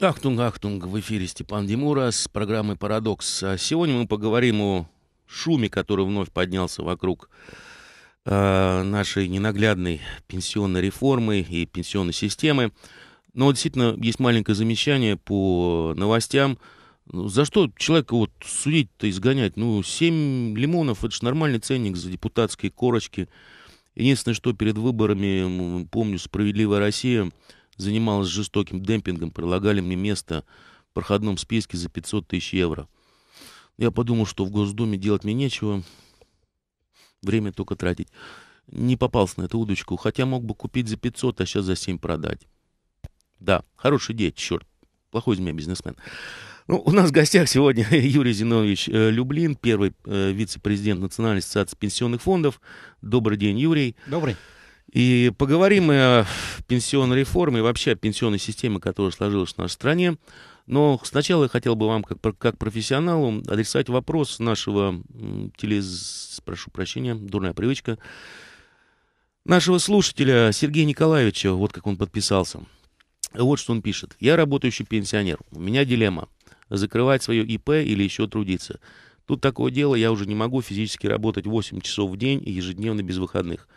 Ахтунг, ахтунг, в эфире Степан Демура с программы «Парадокс». А сегодня мы поговорим о шуме, который вновь поднялся вокруг а, нашей ненаглядной пенсионной реформы и пенсионной системы. Но действительно есть маленькое замечание по новостям. Ну, за что человека вот судить-то, изгонять? Ну, 7 лимонов – это же нормальный ценник за депутатские корочки. Единственное, что перед выборами, помню, «Справедливая Россия» занималась жестоким демпингом, предлагали мне место в проходном списке за 500 тысяч евро. Я подумал, что в Госдуме делать мне нечего, время только тратить. Не попался на эту удочку, хотя мог бы купить за 500, а сейчас за 7 продать. Да, хороший идея, черт, плохой из меня бизнесмен. Ну, у нас в гостях сегодня Юрий Зинович э, Люблин, первый э, вице-президент Национальной ассоциации пенсионных фондов. Добрый день, Юрий. Добрый. И поговорим мы о пенсионной реформе и вообще о пенсионной системе, которая сложилась в нашей стране. Но сначала я хотел бы вам, как, как профессионалу, адресовать вопрос нашего телез... Прошу прощения, дурная привычка. Нашего слушателя Сергея Николаевича, вот как он подписался. Вот что он пишет. «Я работающий пенсионер. У меня дилемма. Закрывать свое ИП или еще трудиться. Тут такое дело, я уже не могу физически работать 8 часов в день и ежедневно без выходных.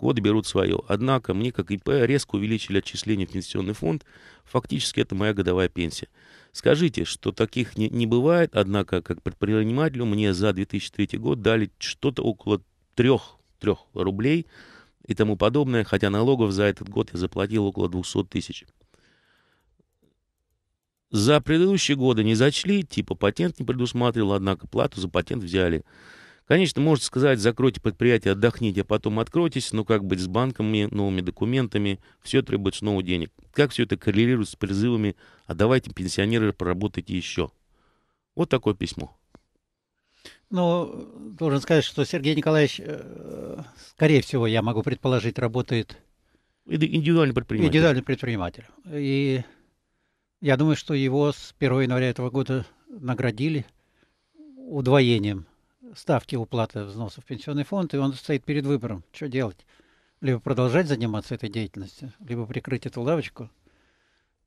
Годы берут свое. Однако мне, как ИП, резко увеличили отчисления в пенсионный фонд. Фактически это моя годовая пенсия. Скажите, что таких не, не бывает, однако, как предпринимателю, мне за 2003 год дали что-то около 3, 3 рублей и тому подобное, хотя налогов за этот год я заплатил около 200 тысяч. За предыдущие годы не зачли, типа патент не предусматривал, однако плату за патент взяли. Конечно, можно сказать, закройте предприятие, отдохните, а потом откройтесь, но как быть с банками, новыми документами, все требует снова денег. Как все это коррелирует с призывами «а давайте, пенсионеры, поработайте еще». Вот такое письмо. Ну, должен сказать, что Сергей Николаевич, э, скорее всего, я могу предположить, работает... Индивидуальный предприниматель. Индивидуальный предприниматель. И я думаю, что его с 1 января этого года наградили удвоением ставки уплаты взносов в пенсионный фонд, и он стоит перед выбором, что делать. Либо продолжать заниматься этой деятельностью, либо прикрыть эту лавочку.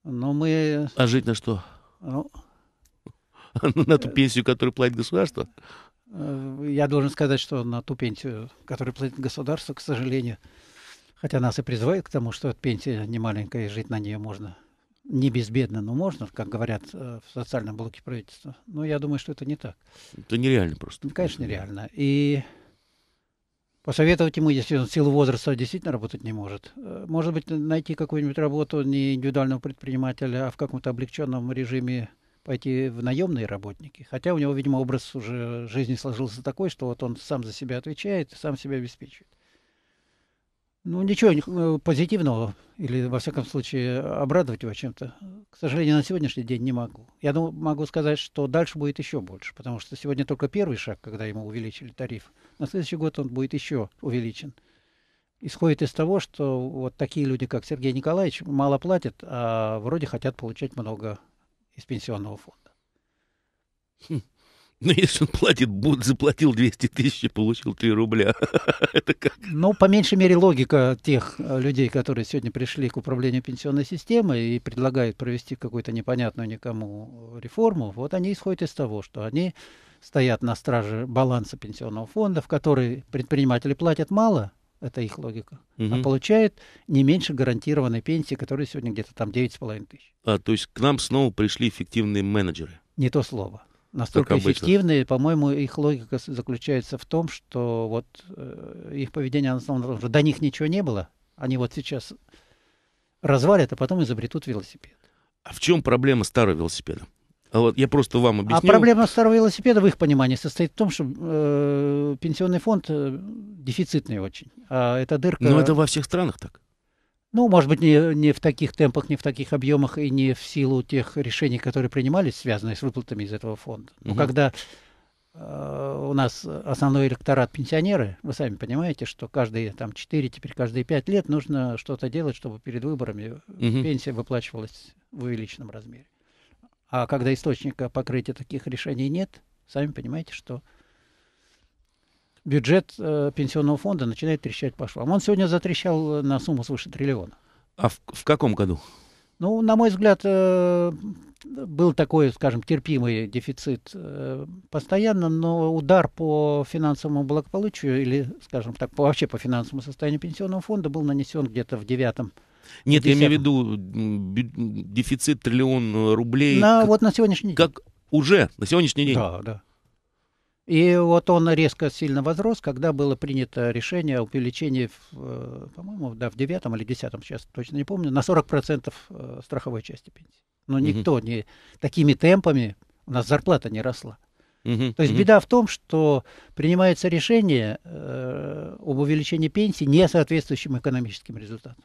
Но мы... А жить на что? Ну, на ту э, пенсию, которую платит государство? Э, я должен сказать, что на ту пенсию, которую платит государство, к сожалению, хотя нас и призывают к тому, что пенсия немаленькая, и жить на нее можно не безбедно, но можно, как говорят э, в социальном блоке правительства. Но я думаю, что это не так. Это нереально просто. Ну, конечно, нереально. И посоветовать ему, если он в силу возраста действительно работать не может. Э, может быть, найти какую-нибудь работу не индивидуального предпринимателя, а в каком-то облегченном режиме пойти в наемные работники. Хотя у него, видимо, образ уже жизни сложился такой, что вот он сам за себя отвечает, сам себя обеспечивает. Ну, ничего э, позитивного или, во всяком случае, обрадовать его чем-то, к сожалению, на сегодняшний день не могу. Я могу сказать, что дальше будет еще больше, потому что сегодня только первый шаг, когда ему увеличили тариф. На следующий год он будет еще увеличен. Исходит из того, что вот такие люди, как Сергей Николаевич, мало платят, а вроде хотят получать много из пенсионного фонда. Хм. Ну, если он платит, заплатил 200 тысяч и получил 3 рубля, это как? Ну, по меньшей мере, логика тех э, людей, которые сегодня пришли к управлению пенсионной системой и предлагают провести какую-то непонятную никому э, реформу, вот они исходят из того, что они стоят на страже баланса пенсионного фонда, в который предприниматели платят мало, это их логика, угу. а получают не меньше гарантированной пенсии, которая сегодня где-то там 9,5 тысяч. А, то есть к нам снова пришли эффективные менеджеры? Не то слово настолько эффективны. По-моему, их логика заключается в том, что вот э, их поведение, на самом деле, до них ничего не было. Они вот сейчас развалят, а потом изобретут велосипед. А в чем проблема старого велосипеда? А вот я просто вам а объясню. А проблема старого велосипеда в их понимании состоит в том, что э, пенсионный фонд э, дефицитный очень. А это дырка. Но это во всех странах так. Ну, может быть, не, не в таких темпах, не в таких объемах и не в силу тех решений, которые принимались, связанные с выплатами из этого фонда. Угу. Но когда э, у нас основной электорат пенсионеры, вы сами понимаете, что каждые там 4, теперь каждые 5 лет нужно что-то делать, чтобы перед выборами угу. пенсия выплачивалась в увеличенном размере. А когда источника покрытия таких решений нет, сами понимаете, что бюджет э, пенсионного фонда начинает трещать по швам. Он сегодня затрещал э, на сумму свыше триллиона. А в, в каком году? Ну, на мой взгляд, э, был такой, скажем, терпимый дефицит э, постоянно, но удар по финансовому благополучию или, скажем так, по, вообще по финансовому состоянию пенсионного фонда был нанесен где-то в девятом нет, я имею в виду дефицит триллион рублей. На, как, вот на сегодняшний день. Как уже, на сегодняшний день. Да, да. И вот он резко сильно возрос, когда было принято решение о увеличении, э, по-моему, да, в девятом или десятом, сейчас точно не помню, на 40% э, страховой части пенсии. Но угу. никто не такими темпами, у нас зарплата не росла. Угу, То есть угу. беда в том, что принимается решение э, об увеличении пенсии не соответствующим экономическим результатам.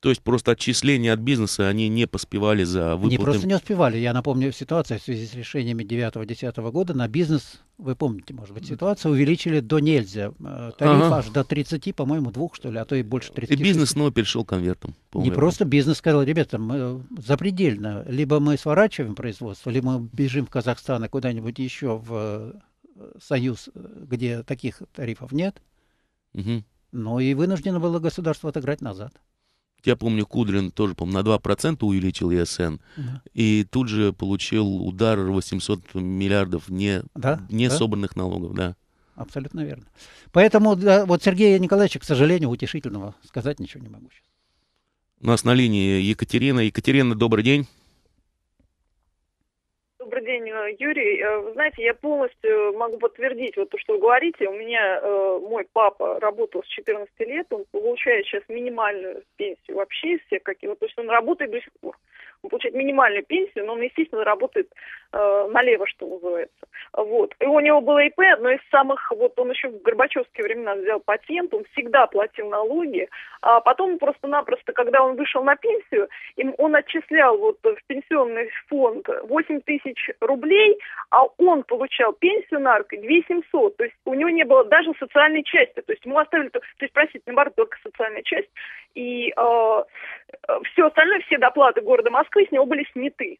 То есть просто отчисления от бизнеса они не поспевали за выплаты. Не просто не успевали. Я напомню, ситуация в связи с решениями 9-10 года на бизнес, вы помните, может быть, ситуацию увеличили до нельзя. Э, тариф ага. аж до 30, по-моему, двух, что ли, а то и больше 30. И бизнес снова перешел конвертом. Не просто бизнес сказал, ребята, мы э, запредельно. Либо мы сворачиваем производство, либо мы бежим в Казахстан и куда-нибудь еще в э, Союз, где таких тарифов нет. Угу. Но и вынуждено было государство отыграть назад. Я помню, Кудрин тоже, по на 2% увеличил ЕСН, да. и тут же получил удар 800 миллиардов не, да? не да? собранных налогов. Да. Абсолютно верно. Поэтому да, вот Сергея Николаевича, к сожалению, утешительного сказать ничего не могу сейчас. У нас на линии Екатерина. Екатерина, добрый день день, Юрий. Э, вы знаете, я полностью могу подтвердить вот то, что вы говорите. У меня э, мой папа работал с 14 лет, он получает сейчас минимальную пенсию вообще из всех каких. Вот, то есть он работает до сих пор. Угу он получает минимальную пенсию, но он, естественно, работает э, налево, что называется. Вот. И у него было ИП, одно из самых, вот он еще в Горбачевские времена взял патент, он всегда платил налоги, а потом просто-напросто, когда он вышел на пенсию, им, он отчислял вот в пенсионный фонд 8 тысяч рублей, а он получал пенсию нарко 2 700, то есть у него не было даже социальной части, то есть ему оставили, то, то есть, простите, наоборот, только социальная часть, и э, э все остальное, все доплаты города Москвы, Москвы с него были сняты.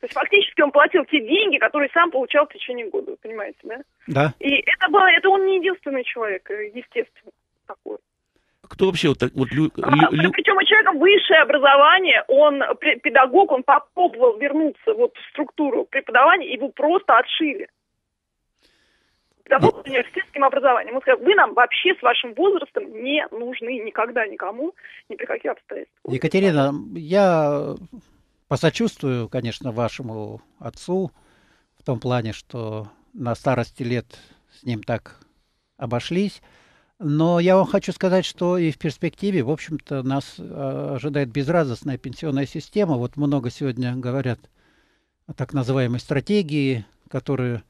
То есть фактически он платил те деньги, которые сам получал в течение года, понимаете, да? Да. И это было, это он не единственный человек, э, естественно, такой. Кто вообще вот так вот лю, а, лю, лю... А, причем у человека высшее образование, он педагог, он попробовал вернуться вот в структуру преподавания, его просто отшили. Ну. работал с университетским образованием. Мы сказали, вы нам вообще с вашим возрастом не нужны никогда никому, ни при каких обстоятельствах. Екатерина, я посочувствую, конечно, вашему отцу в том плане, что на старости лет с ним так обошлись. Но я вам хочу сказать, что и в перспективе, в общем-то, нас а, ожидает безрадостная пенсионная система. Вот много сегодня говорят о так называемой стратегии, которую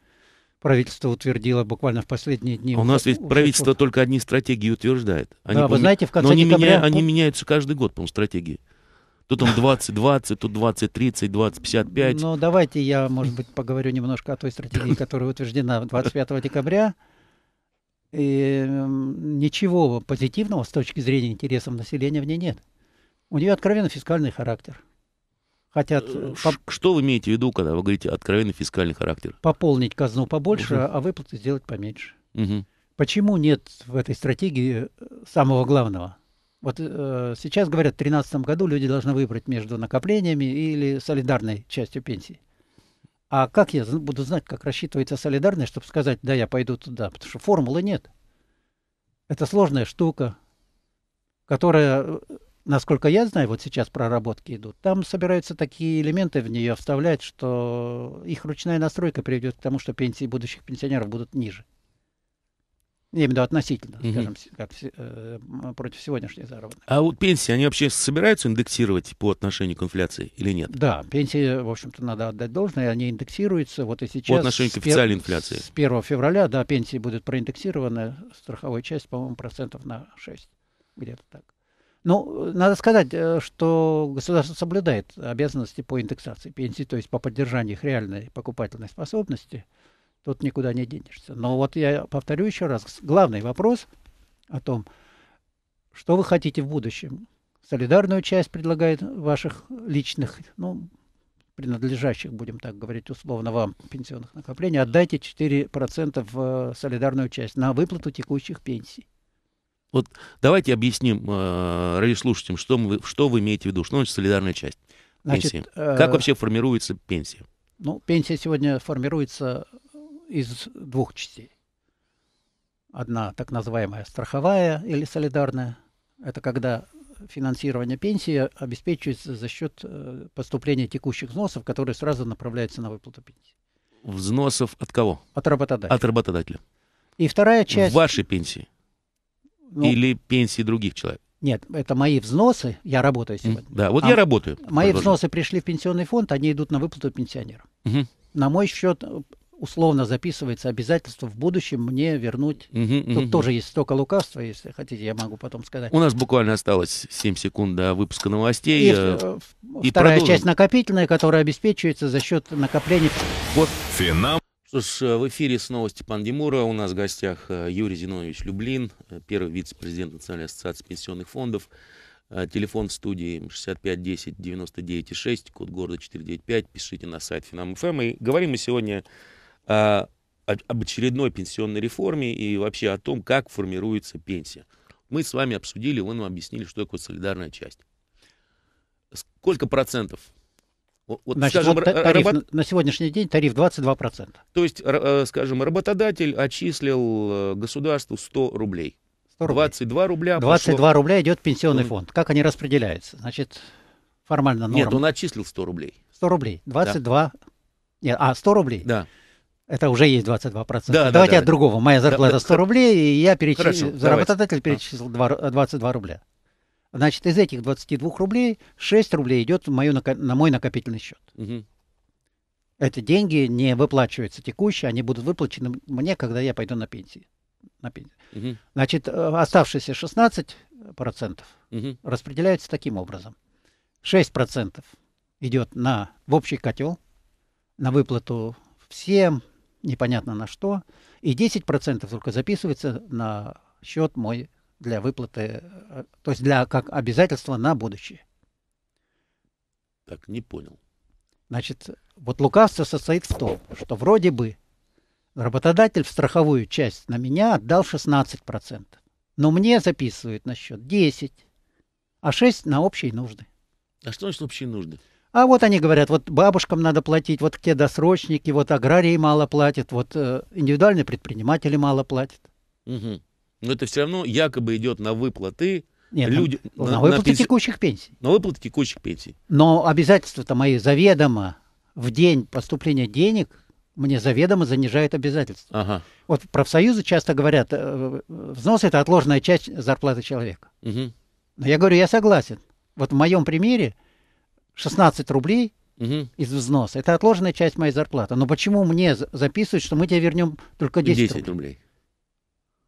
правительство утвердило буквально в последние дни. А у нас ведь ну, правительство только одни стратегии утверждает. Они, да, вы знаете, в конце но они, декабря... меня, они меняются каждый год, по-моему, стратегии. Тут там 20-20, тут 20-30, 20-55. Ну, давайте я, может быть, поговорю немножко о той стратегии, которая утверждена 25 декабря. И ничего позитивного с точки зрения интересов населения в ней нет. У нее откровенно фискальный характер хотят... Э, э, что вы имеете в виду, когда вы говорите откровенный фискальный характер? Пополнить казну побольше, угу. а выплаты сделать поменьше. Угу. Почему нет в этой стратегии э, самого главного? Вот э, сейчас говорят, в 2013 году люди должны выбрать между накоплениями или солидарной частью пенсии. А как я буду знать, как рассчитывается солидарность, чтобы сказать, да, я пойду туда? Потому что формулы нет. Это сложная штука, которая насколько я знаю, вот сейчас проработки идут, там собираются такие элементы в нее вставлять, что их ручная настройка приведет к тому, что пенсии будущих пенсионеров будут ниже. Я имею в виду относительно, угу. скажем, как, э, против сегодняшней заработной. А вот пенсии, они вообще собираются индексировать по отношению к инфляции или нет? Да, пенсии, в общем-то, надо отдать должное, они индексируются. Вот и сейчас... По отношению к официальной пер... инфляции. С 1 февраля, да, пенсии будут проиндексированы, страховая часть, по-моему, процентов на 6, где-то так. Ну, надо сказать, э, что государство соблюдает обязанности по индексации пенсий, то есть по поддержанию их реальной покупательной способности. Тут никуда не денешься. Но вот я повторю еще раз, главный вопрос о том, что вы хотите в будущем. Солидарную часть предлагает ваших личных, ну, принадлежащих, будем так говорить, условно вам пенсионных накоплений, отдайте 4% в э, солидарную часть на выплату текущих пенсий. Вот давайте объясним э, радиослушателям, что, мы, что вы имеете в виду, что значит солидарная часть Значит, пенсии. Э, как вообще формируется пенсия? Ну, пенсия сегодня формируется из двух частей. Одна так называемая страховая или солидарная. Это когда финансирование пенсии обеспечивается за счет э, поступления текущих взносов, которые сразу направляются на выплату пенсии. Взносов от кого? От работодателя. От работодателя. И вторая часть... Вашей пенсии. Ну, Или пенсии других человек? Нет, это мои взносы, я работаю сегодня. Да, вот а я работаю. Мои продолжим. взносы пришли в пенсионный фонд, они идут на выплату пенсионерам. Угу. На мой счет э, условно записывается обязательство в будущем мне вернуть. Угу, Тут угу. тоже есть столько лукавства, если хотите, я могу потом сказать. У нас буквально осталось 7 секунд до выпуска новостей. И, э, э, и вторая продолжим. часть накопительная, которая обеспечивается за счет накопления. Вот. Финал. Что ж, э, в эфире снова Степан Демура. У нас в гостях э, Юрий Зинович Люблин, э, первый вице-президент Национальной ассоциации пенсионных фондов. Телефон в студии 6510 99 6, код города 495. Пишите на сайт Финам.ФМ. И говорим мы сегодня а, об очередной пенсионной реформе и вообще о том, как формируется пенсия. Мы с вами обсудили, вы нам объяснили, что такое солидарная часть. Сколько процентов вот, Значит, скажем, вот тариф работ... на сегодняшний день тариф 22%. То есть, э, скажем, работодатель отчислил э, государству 100 рублей. 100 рублей. 22 рубля. 22 пошло... рубля идет пенсионный он... фонд. Как они распределяются? Значит, формально норма. Нет, он отчислил 100 рублей. 100 рублей. 22... Да. Нет, а, 100 рублей? Да. Это уже есть 22%. Да, Давайте да, от да. другого. Моя зарплата да, 100 да, рублей, и я перечислил, работодатель перечислил а. 22 рубля. Значит, из этих 22 рублей 6 рублей идет в мою, на мой накопительный счет. Угу. Эти деньги не выплачиваются текущие, они будут выплачены мне, когда я пойду на пенсию. На пенсию. Угу. Значит, э, оставшиеся 16% угу. распределяются таким образом. 6% идет на, в общий котел, на выплату всем, непонятно на что, и 10% только записывается на счет мой для выплаты, э, то есть для как обязательства на будущее. Так, не понял. Значит, вот лукавство состоит в том, что вроде бы работодатель в страховую часть на меня отдал 16%, но мне записывают на счет 10, а 6 на общие нужды. А что значит общие нужды? А вот они говорят, вот бабушкам надо платить, вот те досрочники, вот аграрии мало платят, вот э, индивидуальные предприниматели мало платят. Угу но это все равно якобы идет на выплаты нет, люди, на, на выплаты на пенс... текущих пенсий. На выплаты текущих пенсий. Но обязательства-то мои заведомо в день поступления денег мне заведомо занижают обязательства. Ага. Вот профсоюзы часто говорят, э, взнос это отложенная часть зарплаты человека. Угу. Но я говорю, я согласен. Вот в моем примере 16 рублей угу. из взноса. Это отложенная часть моей зарплаты. Но почему мне записывают, что мы тебе вернем только 10, 10 рублей? рублей?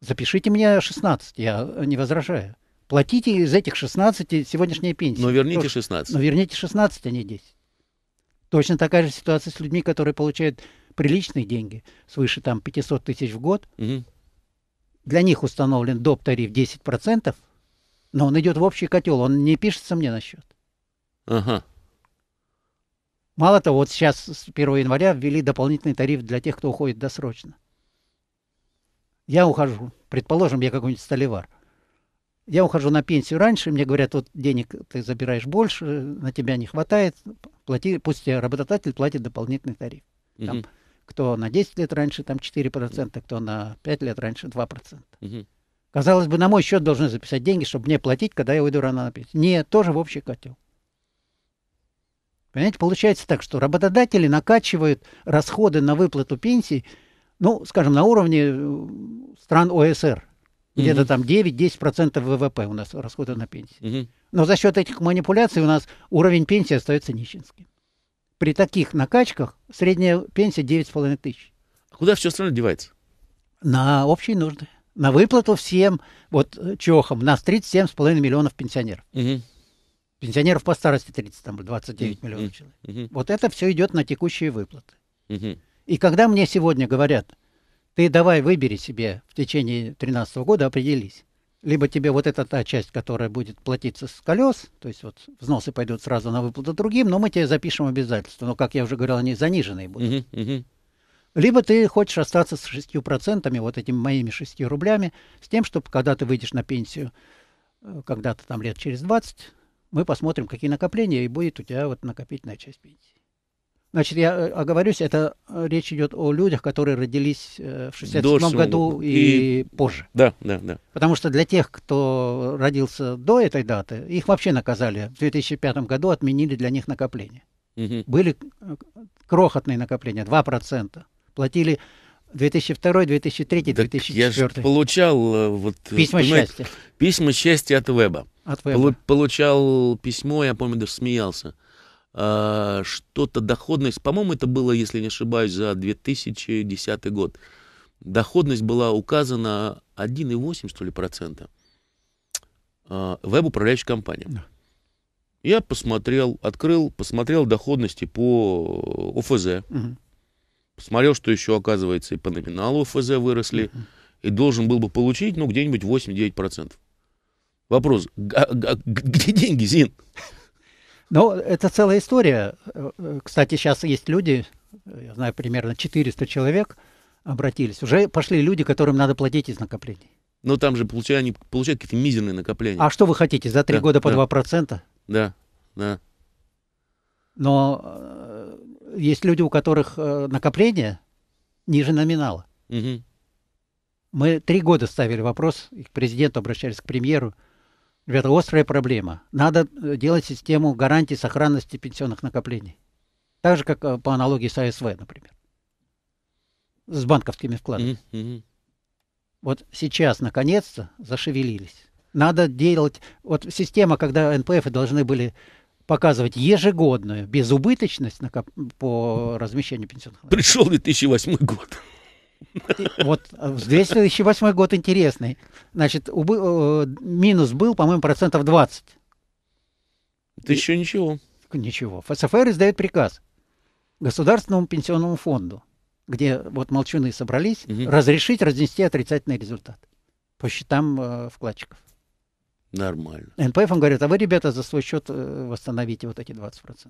запишите мне 16, я не возражаю. Платите из этих 16 сегодняшние пенсии. Но верните Тоже. 16. Но верните 16, а не 10. Точно такая же ситуация с людьми, которые получают приличные деньги, свыше там 500 тысяч в год. Угу. Для них установлен доп. тариф 10%, но он идет в общий котел, он не пишется мне на счет. Ага. Мало того, вот сейчас с 1 января ввели дополнительный тариф для тех, кто уходит досрочно я ухожу, предположим, я какой-нибудь столевар, я ухожу на пенсию раньше, мне говорят, вот денег ты забираешь больше, на тебя не хватает, плати, пусть работодатель платит дополнительный тариф. Там, угу. Uh Кто на 10 лет раньше, там 4%, кто на 5 лет раньше 2%. Угу. Казалось бы, на мой счет должны записать деньги, чтобы мне платить, когда я уйду рано на пенсию. Нет, тоже в общий котел. Понимаете, получается так, что работодатели накачивают расходы на выплату пенсий – ну, скажем, на уровне э, стран ОСР. Где-то там 9-10% ВВП у нас расходы на пенсии. Но за счет этих манипуляций у нас уровень пенсии остается нищенским. При таких накачках средняя пенсия 9,5 тысяч. А куда все остальное девается? На общие нужды. На выплату всем, вот э, чехам, нас 37,5 миллионов пенсионеров. Угу. Пенсионеров по старости 30, там 29 угу. миллионов человек. Угу. Вот это все идет на текущие выплаты. Угу. И когда мне сегодня говорят, ты давай выбери себе в течение 2013 года, определись, либо тебе вот эта та часть, которая будет платиться с колес, то есть вот взносы пойдут сразу на выплату другим, но мы тебе запишем обязательства. Но, как я уже говорил, они заниженные будут. Uh-huh, uh-huh. Либо ты хочешь остаться с процентами, вот этими моими шестью рублями, с тем, чтобы когда ты выйдешь на пенсию, э, когда-то там лет через 20, мы посмотрим, какие накопления, и будет у тебя вот накопительная часть пенсии. Значит, я э, оговорюсь, это э, речь идет о людях, которые родились э, в 67 году и, и позже. Да, да, да. Потому что для тех, кто родился до этой даты, их вообще наказали. В 2005 году отменили для них накопление. Угу. Были крохотные накопления, 2%. Платили 2002, 2003, 2004. Я же получал вот, письма счастья. Письма счастья от Веба. От Веба. Получал письмо, я помню, даже смеялся а, что-то доходность, по-моему, это было, если не ошибаюсь, за 2010 год. Доходность была указана 1,8, что ли, процента э, веб-управляющей компании. Да. Я посмотрел, открыл, посмотрел доходности по ОФЗ. Угу. Посмотрел, что еще, оказывается, и по номиналу ОФЗ выросли. Угу. И должен был бы получить, ну, где-нибудь 8-9%. Вопрос, а, а, где деньги, Зин? Ну, это целая история. Э, кстати, сейчас есть люди, я знаю, примерно 400 человек обратились. Уже пошли люди, которым надо платить из накоплений. Но ну, там же получают, они получают какие-то мизерные накопления. А что вы хотите? За три да, года по да. 2%? Да, да. Но э, есть люди, у которых э, накопление ниже номинала. Угу. Мы три года ставили вопрос, и к президенту обращались, к премьеру – это острая проблема. Надо э, делать систему гарантий сохранности пенсионных накоплений. Так же, как э, по аналогии с АСВ, например. С банковскими вкладами. Mm-hmm. Вот сейчас, наконец-то, зашевелились. Надо делать... Вот система, когда НПФ должны были показывать ежегодную безубыточность на, по размещению пенсионных. Пришел 2008 год. Вот 2008 э, год интересный. Значит, убы, э, минус был, по-моему, процентов 20. Это И... еще ничего. Ничего. ФСФР издает приказ Государственному пенсионному фонду, где вот молчуны собрались, угу. разрешить разнести отрицательный результат по счетам э, вкладчиков. Нормально. НПФ, он говорит, а вы, ребята, за свой счет э, восстановите вот эти 20%.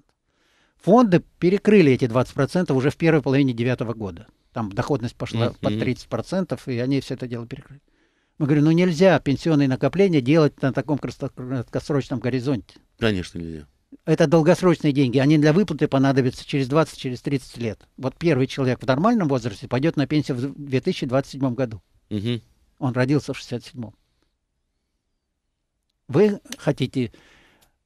Фонды перекрыли эти 20% уже в первой половине девятого года. Там доходность пошла mm-hmm. под 30%, и они все это дело перекрыли. Мы говорим, ну нельзя пенсионные накопления делать на таком краткосрочном горизонте. Конечно, нельзя. Это долгосрочные деньги. Они для выплаты понадобятся через 20, через 30 лет. Вот первый человек в нормальном возрасте пойдет на пенсию в 2027 году. Угу. Он родился в 67-м. Вы хотите,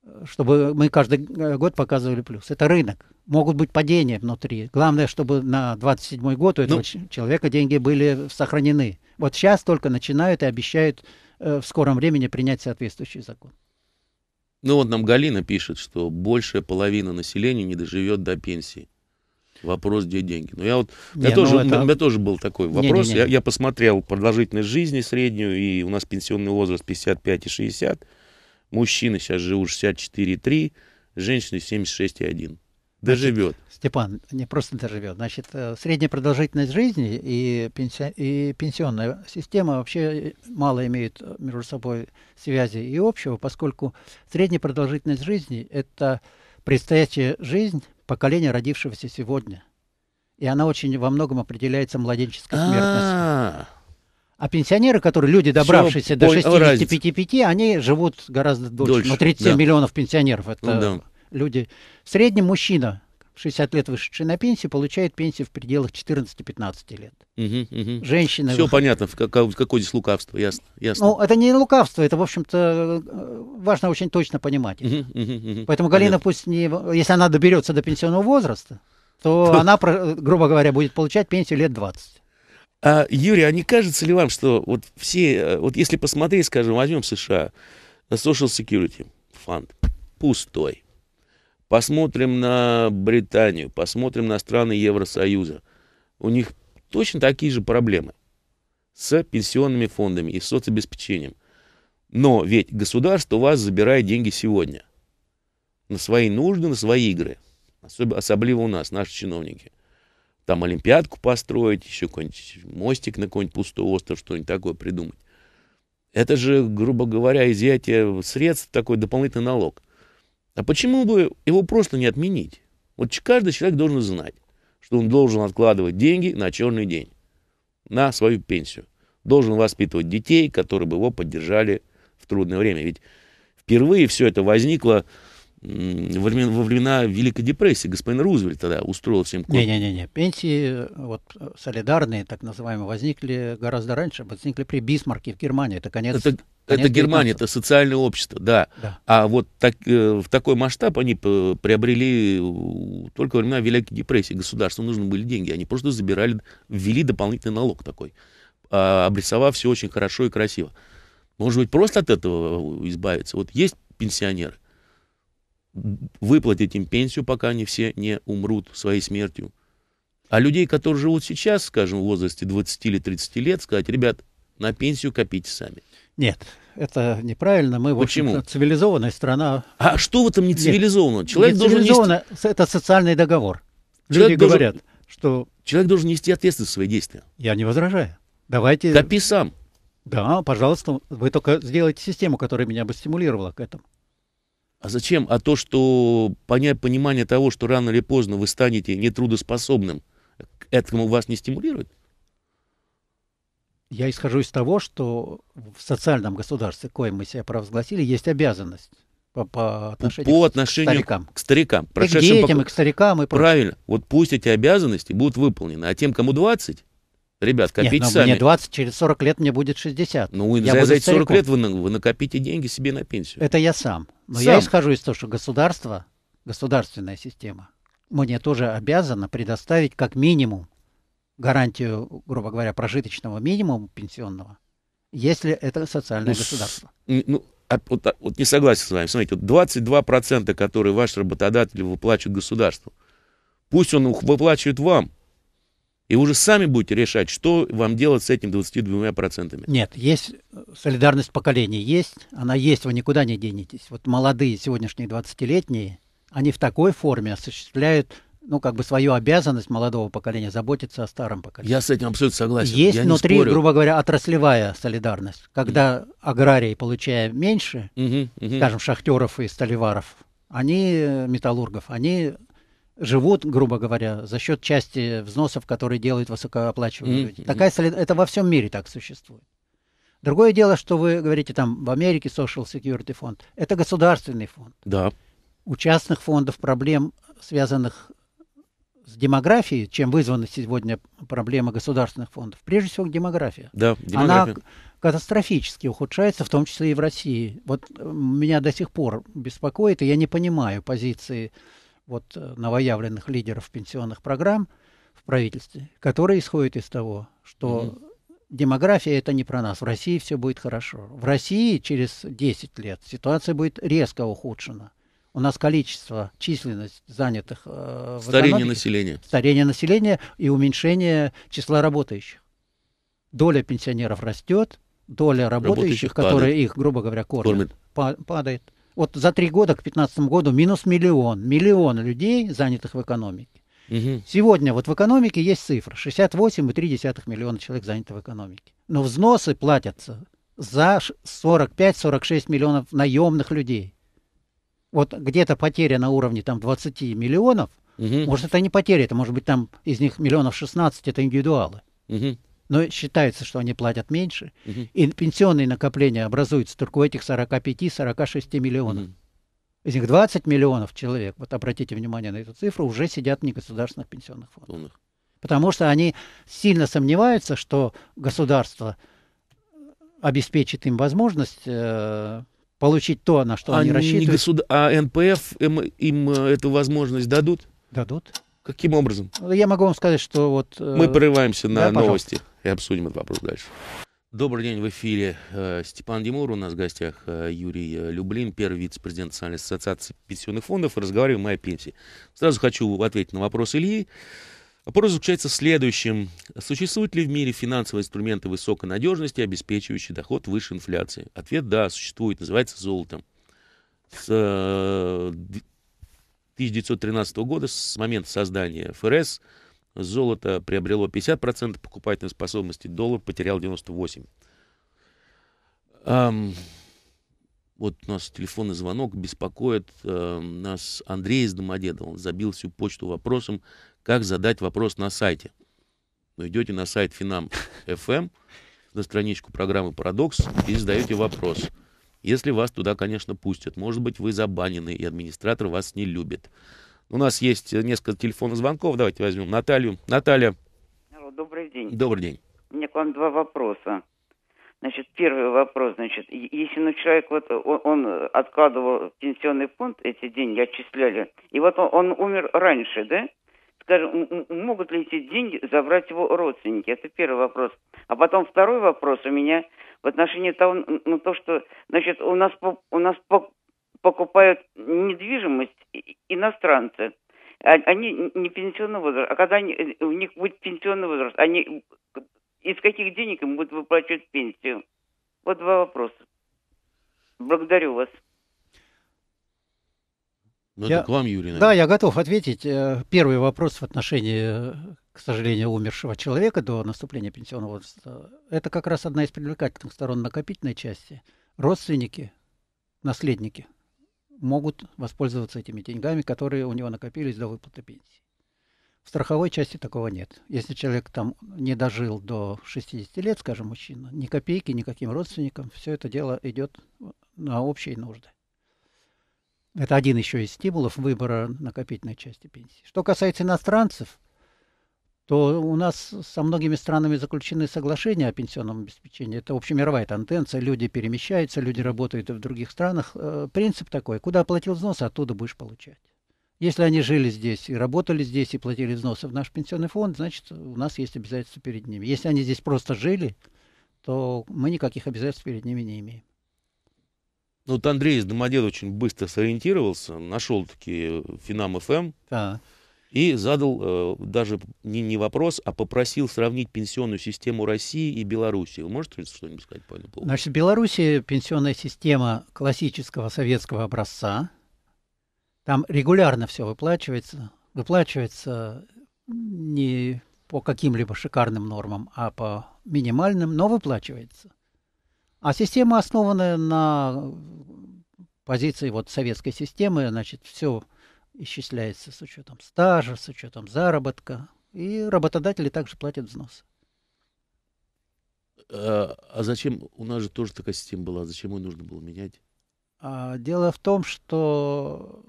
э, чтобы мы каждый э, год показывали плюс. Это рынок могут быть падения внутри. Главное, чтобы на 27 год у этого ну, человека деньги были сохранены. Вот сейчас только начинают и обещают э, в скором времени принять соответствующий закон. Ну вот нам Галина пишет, что большая половина населения не доживет до пенсии. Вопрос, где деньги. Но ну, я вот, не, я ну тоже, это... у меня тоже был такой вопрос. Не, не, не. Я, я посмотрел продолжительность жизни среднюю, и у нас пенсионный возраст 55 и 60. Мужчины сейчас живут 64,3, женщины 76,1 доживет. Степан, не просто доживет. Значит, э, средняя продолжительность жизни и, пенси... и пенсионная система вообще мало имеют э, между собой связи и общего, поскольку средняя продолжительность жизни – это предстоящая жизнь поколения, родившегося сегодня. И она очень во многом определяется младенческой смертностью. А пенсионеры, которые люди, добравшиеся Все, до 65, они живут гораздо дольше. дольше. Но ну, 37 да. миллионов пенсионеров это ну, да люди. В среднем мужчина 60 лет вышедший на пенсию, получает пенсию в пределах 14-15 лет. Угу, угу. Женщина... Все понятно, в какое, в какое здесь лукавство, ясно, ясно. Ну, это не лукавство, это, в общем-то, э, важно очень точно понимать. Угу, угу, Поэтому Галина понятно. пусть не... Если она доберется до пенсионного возраста, то, она, грубо говоря, будет получать пенсию лет 20. А, Юрий, а не кажется ли вам, что вот все... Э, вот если посмотреть, скажем, возьмем США, э, Social Security Fund пустой Посмотрим на Британию, посмотрим на страны Евросоюза. У них точно такие же проблемы с пенсионными фондами и соцобеспечением. Но ведь государство у вас забирает деньги сегодня. На свои нужды, на свои игры. Особенно, особливо у нас, наши чиновники. Там олимпиадку построить, еще какой-нибудь мостик на какой-нибудь пустой остров, что-нибудь такое придумать. Это же, грубо говоря, изъятие средств, такой дополнительный налог – а почему бы его просто не отменить? Вот каждый человек должен знать, что он должен откладывать деньги на черный день, на свою пенсию. Должен воспитывать детей, которые бы его поддержали в трудное время. Ведь впервые все это возникло во времена, во времена Великой депрессии господин Рузвельт тогда устроил всем... Не-не-не, пенсии э, вот э, солидарные, так называемые, возникли гораздо раньше, возникли при Бисмарке в Германии, это конец... Это, конец это Германия, это социальное общество, да. да. А вот так, э, в такой масштаб они приобрели только во времена Великой депрессии. Государству нужны были деньги, они просто забирали, ввели дополнительный налог такой, а, обрисовав все очень хорошо и красиво. Может быть, просто от этого избавиться? Вот есть пенсионеры, выплатить им пенсию, пока они все не умрут своей смертью. А людей, которые живут сейчас, скажем, в возрасте 20 или 30 лет, сказать, ребят, на пенсию копите сами. Нет, это неправильно. Мы, Почему? цивилизованная страна. А что в этом не цивилизованного? Человек должен нести... Это социальный договор. Человек Люди должен... говорят, что... Человек должен нести ответственность за свои действия. Я не возражаю. Давайте... Копи сам. Да, пожалуйста, вы только сделайте систему, которая меня бы стимулировала к этому. А зачем? А то, что понимание того, что рано или поздно вы станете нетрудоспособным, этому вас не стимулирует? Я исхожу из того, что в социальном государстве, кое мы себя провозгласили, есть обязанность по, по отношению, по отношению к старикам. К старикам и к детям, пок... и к старикам. И Правильно. Вот пусть эти обязанности будут выполнены. А тем, кому 20, ребят, копите Нет, ну, сами. Мне 20, через 40 лет мне будет 60. Ну, я за, за эти 40 лет вы, вы накопите деньги себе на пенсию. Это я сам. Но Сам. я исхожу из того, что государство, государственная система, мне тоже обязана предоставить как минимум гарантию, грубо говоря, прожиточного минимума пенсионного, если это социальное ну, государство. Ну, ну, а, вот, а, вот не согласен с вами. Смотрите, вот 22%, которые ваш работодатель выплачивает государству, пусть он выплачивает вам, и уже сами будете решать, что вам делать с этим 22%. Нет, есть э, солидарность поколений, есть, она есть, вы никуда не денетесь. Вот молодые сегодняшние 20-летние, они в такой форме осуществляют ну, как бы свою обязанность молодого поколения заботиться о старом поколении. Я с этим абсолютно согласен. Есть Я внутри, грубо говоря, отраслевая солидарность, когда mm. аграрии, получая меньше, mm-hmm, mm-hmm. скажем, шахтеров и столеваров, они, э, металлургов, они живут, грубо говоря, за счет части взносов, которые делают высокооплачиваемые mm-hmm. люди. Такая солид... Это во всем мире так существует. Другое дело, что вы говорите там в Америке Social Security фонд. Это государственный фонд. Да. У частных фондов проблем, связанных с демографией, чем вызвана сегодня проблема государственных фондов, прежде всего демография. Да, демография. Она катастрофически ухудшается, в том числе и в России. Вот меня до сих пор беспокоит, и я не понимаю позиции вот э, новоявленных лидеров пенсионных программ в правительстве, которые исходят из того, что mm-hmm демография это не про нас. В России все будет хорошо. В России через 10 лет ситуация будет резко ухудшена. У нас количество, численность занятых э, старение населения. Старение населения и уменьшение числа работающих. Доля пенсионеров растет, доля работающих, работающих которые падает. их, грубо говоря, кормят, падает. падает вот за три года к 2015 году минус миллион, миллион людей, занятых в экономике. Угу. Сегодня вот в экономике есть цифра 68,3 миллиона человек занято в экономике. Но взносы платятся за 45-46 миллионов наемных людей. Вот где-то потеря на уровне там 20 миллионов, угу. может это не потеря, это может быть там из них миллионов 16 это индивидуалы. Угу но считается, что они платят меньше. Угу. И пенсионные накопления образуются только у этих 45-46 миллионов. Угу. Из них 20 миллионов человек, вот обратите внимание на эту цифру, уже сидят в негосударственных пенсионных фондах. Умных. Потому что они сильно сомневаются, что государство обеспечит им возможность э, получить то, на что а они рассчитывают. Государ... А НПФ им, им э, эту возможность дадут? Дадут. Каким образом? Я могу вам сказать, что вот... Э, мы прерываемся на да, новости пожалуйста. и обсудим этот вопрос дальше. Добрый день, в эфире э, Степан Демур, у нас в гостях э, Юрий Люблин, первый вице-президент Национальной ассоциации пенсионных фондов, и разговариваем о пенсии. Сразу хочу ответить на вопрос Ильи. Вопрос заключается в следующем. Существуют ли в мире финансовые инструменты высокой надежности, обеспечивающие доход выше инфляции? Ответ – да, существует, называется золотом. С 1913 года, с момента создания ФРС, золото приобрело 50% покупательной способности, доллар потерял 98%. Эм, вот у нас телефонный звонок беспокоит э, нас Андрей из Домодедова. Он забил всю почту вопросом, как задать вопрос на сайте. Но идете на сайт Финам.фм, эм, на страничку программы «Парадокс» и задаете вопрос. Если вас туда, конечно, пустят. Может быть, вы забанены, и администратор вас не любит. У нас есть э, несколько телефонных звонков. Давайте возьмем Наталью. Наталья. Алло, добрый день. Добрый день. У меня к вам два вопроса. Значит, первый вопрос, значит, если ну, человек вот э, он, он э, откладывал пенсионный фонд, эти деньги отчисляли, и вот он, он умер раньше, да? скажем, могут ли эти деньги забрать его родственники? Это первый вопрос. А потом второй вопрос у меня в отношении того, ну, то, что, значит, у нас, у нас покупают недвижимость иностранцы. А, они не пенсионный возраст, а когда они, э, у них будет пенсионный возраст, они из каких денег им будут выплачивать пенсию? Вот два вопроса. Благодарю вас. Ну, я... это к вам, Юрий. Наверное. Да, я готов ответить. Э, первый вопрос в отношении, э, к сожалению, умершего человека до наступления пенсионного возраста. Это как раз одна из привлекательных сторон накопительной части. Родственники, наследники могут воспользоваться этими деньгами, которые у него накопились до выплаты пенсии. В страховой части такого нет. Если человек там не дожил до 60 лет, скажем, мужчина, ни копейки, никаким родственникам, все это дело идет на общие нужды. Это один еще из стимулов выбора накопительной части пенсии. Что касается иностранцев, то у нас со многими странами заключены соглашения о пенсионном обеспечении. Это общемировая тенденция. Люди перемещаются, люди работают в других странах. Э, принцип такой, куда платил взнос, оттуда будешь получать. Если они жили здесь и работали здесь и платили взносы в наш пенсионный фонд, значит, у нас есть обязательства перед ними. Если они здесь просто жили, то мы никаких обязательств перед ними не имеем. Ну, вот Андрей из Домодеда очень быстро сориентировался, нашел такие Финам ФМ эм» да. и задал э, даже не, не вопрос, а попросил сравнить пенсионную систему России и Беларуси. Вы можете что-нибудь сказать по этому поводу? Значит, в Беларуси пенсионная система классического советского образца. Там регулярно все выплачивается. Выплачивается не по каким-либо шикарным нормам, а по минимальным, но выплачивается. А система, основанная на позиции вот советской системы, значит, все исчисляется с учетом стажа, с учетом заработка, и работодатели также платят взнос. А, а зачем? У нас же тоже такая система была. Зачем ее нужно было менять? А, дело в том, что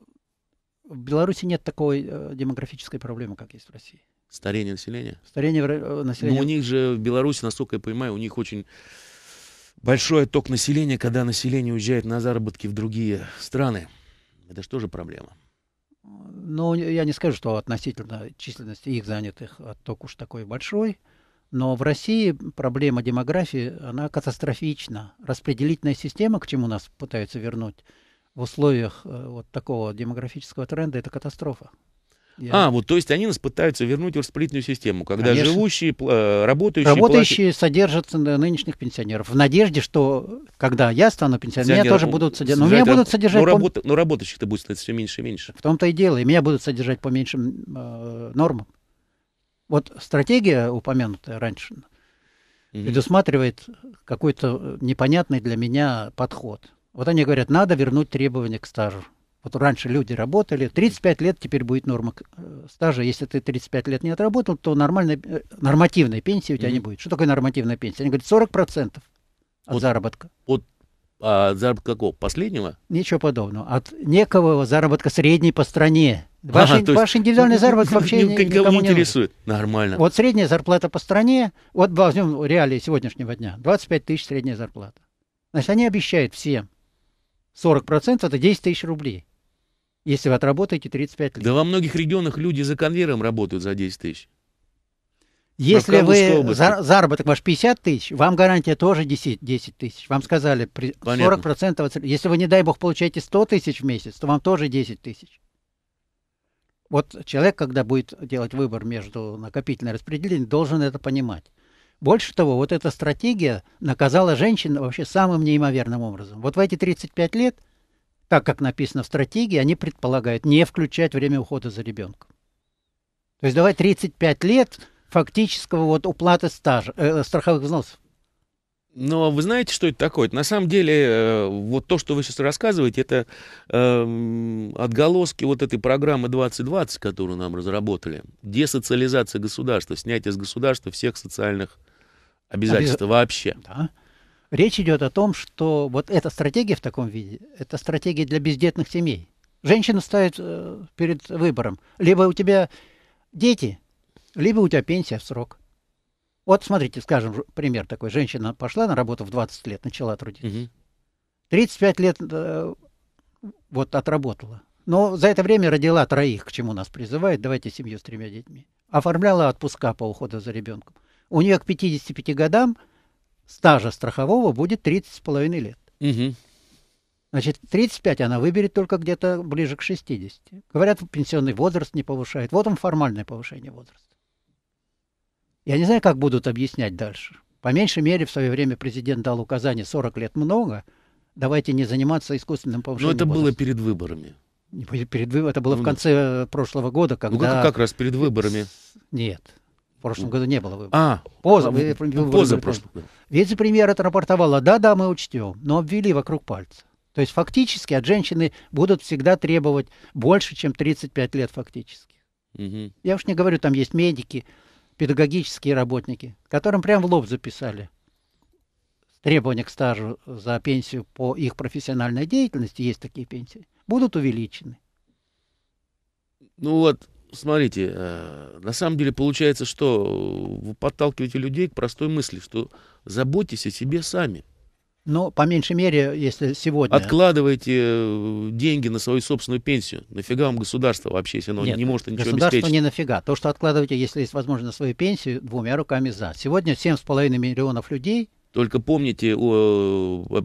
в Беларуси нет такой э, демографической проблемы, как есть в России. Старение населения? Старение э, населения. Но ну, у них же в Беларуси, насколько я понимаю, у них очень большой отток населения, когда население уезжает на заработки в другие страны. Это же тоже проблема. Ну, я не скажу, что относительно численности их занятых отток уж такой большой. Но в России проблема демографии, она катастрофична. Распределительная система, к чему нас пытаются вернуть, в условиях э, вот такого демографического тренда, это катастрофа. Yeah. А, вот, то есть они нас пытаются вернуть в распределительную систему, когда Конечно. живущие, э, работающие... Работающие платят... содержатся э, нынешних пенсионеров в надежде, что когда я стану пенсионером, меня тоже будут содержать. Но меня будут содержать... Но, работа... по... но работающих-то будет становиться все меньше и меньше. В том-то и дело. И меня будут содержать по меньшим э, нормам. Вот стратегия, упомянутая раньше, mm-hmm. предусматривает какой-то непонятный для меня подход. Вот они говорят, надо вернуть требования к стажу. Вот раньше люди работали, 35 лет теперь будет норма э, стажа. Если ты 35 лет не отработал, то нормальной, э, нормативной пенсии у тебя mm-hmm. не будет. Что такое нормативная пенсия? Они говорят, 40% от вот, заработка. Вот а от заработка какого? Последнего? Ничего подобного. От некого заработка средней по стране. Ваш, ага, ваш индивидуальный заработок вообще никому, никому не интересует. Нужен. Нормально. Вот средняя зарплата по стране, вот возьмем реалии сегодняшнего дня, 25 тысяч средняя зарплата. Значит, они обещают всем 40% это 10 тысяч рублей если вы отработаете 35 лет. Да во многих регионах люди за конвейером работают за 10 тысяч. Если вы за, заработок ваш 50 тысяч, вам гарантия тоже 10, 10 тысяч. Вам сказали при 40 процентов. Если вы, не дай бог, получаете 100 тысяч в месяц, то вам тоже 10 тысяч. Вот человек, когда будет делать выбор между накопительным и распределением, должен это понимать. Больше того, вот эта стратегия наказала женщин вообще самым неимоверным образом. Вот в эти 35 лет – так как написано в стратегии, они предполагают не включать время ухода за ребенком. То есть давай 35 лет фактического вот уплаты стажа, э, страховых взносов. Но вы знаете, что это такое? На самом деле, э, вот то, что вы сейчас рассказываете, это э, отголоски вот этой программы 2020, которую нам разработали. Десоциализация государства, снятие с государства всех социальных обязательств Обяз... вообще. Да. Речь идет о том, что вот эта стратегия в таком виде, это стратегия для бездетных семей. Женщина ставит э, перед выбором. Либо у тебя дети, либо у тебя пенсия в срок. Вот смотрите, скажем, пример такой. Женщина пошла на работу в 20 лет, начала трудиться. Угу. 35 лет э, вот отработала. Но за это время родила троих, к чему нас призывает. Давайте семью с тремя детьми. Оформляла отпуска по уходу за ребенком. У нее к 55 годам – стажа страхового будет с половиной лет. Угу. Значит, 35 она выберет только где-то ближе к 60. Говорят, пенсионный возраст не повышает. Вот он формальное повышение возраста. Я не знаю, как будут объяснять дальше. По меньшей мере, в свое время президент дал указание 40 лет много, давайте не заниматься искусственным повышением Но это возраста. было перед выборами. Перед выборами. Это было ну, в конце э, прошлого года, ну, когда... Ну, как, как раз перед выборами. Нет прошлом году не было выборов. А, поза, а, вы, вы, поза прошлом году. Вице-премьер это да-да, а мы учтем, но обвели вокруг пальца. То есть фактически от женщины будут всегда требовать больше, чем 35 лет фактически. Угу. Я уж не говорю, там есть медики, педагогические работники, которым прям в лоб записали требования к стажу за пенсию по их профессиональной деятельности, есть такие пенсии, будут увеличены. Ну вот, смотрите, э, на самом деле получается, что э, вы подталкиваете людей к простой мысли, что заботьтесь о себе сами. Ну, по меньшей мере, если сегодня... Откладывайте э, деньги на свою собственную пенсию. Нафига вам государство вообще, если оно Нет, не может ничего государство обеспечить? Государство не нафига. То, что откладываете, если есть возможность, на свою пенсию, двумя руками за. Сегодня 7,5 миллионов людей... Только помните о, о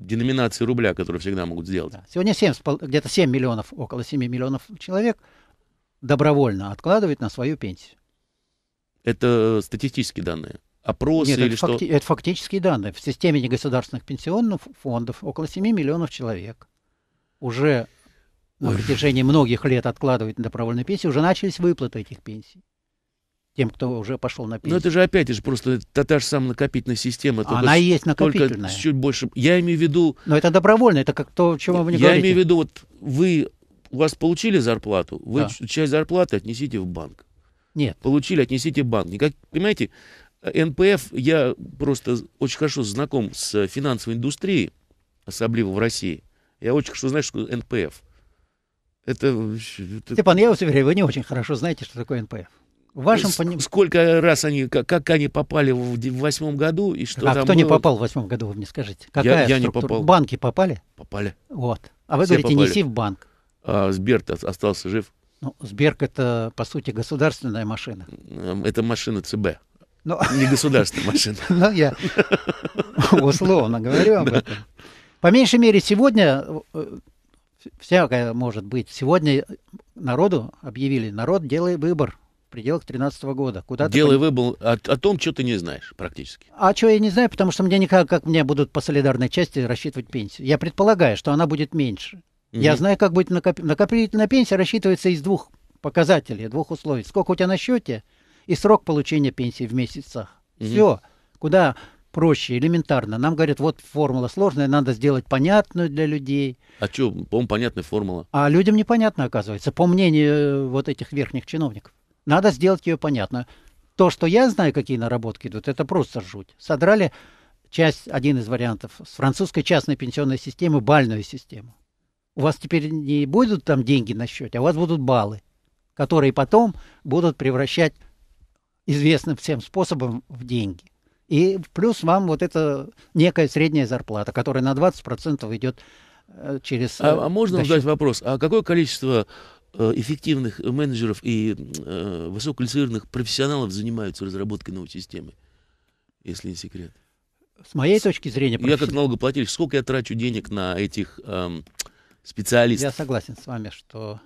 деноминации рубля, которую всегда могут сделать. Да. Сегодня 7, где-то 7 миллионов, около 7 миллионов человек добровольно откладывать на свою пенсию. Это статистические данные? Опросы Нет, или это что? Факти- это фактические данные. В системе негосударственных пенсионных фондов около 7 миллионов человек уже на протяжении многих лет откладывают на добровольные пенсии, уже начались выплаты этих пенсий тем, кто уже пошел на ну, пенсию. Но это же опять же просто та, та же самая накопительная система. Она с есть накопительная. Только чуть больше. Я имею в виду... Но это добровольно, это как то, чему вы не Я говорите. Я имею в виду, вот вы у вас получили зарплату, вы да. часть зарплаты отнесите в банк. Нет. Получили, отнесите в банк. Никак, понимаете, э, НПФ, я просто очень хорошо знаком с финансовой индустрией, особливо в России. Я очень хорошо знаю, что НПФ. Это, это... Степан, я вас уверяю, вы не очень хорошо знаете, что такое НПФ. В э, вашем понимании... Сколько раз они, как, как они попали в, в восьмом году и что а там кто было? не попал в восьмом году, вы мне скажите? Какая я, я структура? не попал. Банки попали? Попали. Вот. А вы Все говорите, попали. неси в банк а сбер остался жив. Ну, Сберг — это, по сути, государственная машина. Эм, это машина ЦБ. Но... Не государственная машина. Ну, я условно говорю об этом. По меньшей мере, сегодня э, всякое может быть. Сегодня народу объявили, народ, делай выбор в пределах 2013 года. Куда делай ты... выбор о, о том, что ты не знаешь практически. А что я не знаю, потому что мне никак, как мне будут по солидарной части рассчитывать пенсию. Я предполагаю, что она будет меньше. Mm-hmm. Я знаю, как будет накоп... накопительная пенсия рассчитывается из двух показателей, двух условий. Сколько у тебя на счете и срок получения пенсии в месяцах. Mm-hmm. Все. Куда проще, элементарно. Нам говорят, вот формула сложная, надо сделать понятную для людей. А что, по-моему, понятная формула? А людям непонятно, оказывается, по мнению э, вот этих верхних чиновников. Надо сделать ее понятно. То, что я знаю, какие наработки идут, это просто жуть. Содрали часть, один из вариантов, с французской частной пенсионной системы, бальную систему у вас теперь не будут там деньги на счете, а у вас будут баллы, которые потом будут превращать известным всем способом в деньги. И плюс вам вот эта некая средняя зарплата, которая на 20% идет э, через... А, а э, можно защиту. задать вопрос, а какое количество э, эффективных менеджеров и э, высококвалифицированных профессионалов занимаются разработкой новой системы, если не секрет? С моей точки зрения... Професс... Я как налогоплательщик, сколько я трачу денег на этих... Эм, специалист. Я согласен с вами, что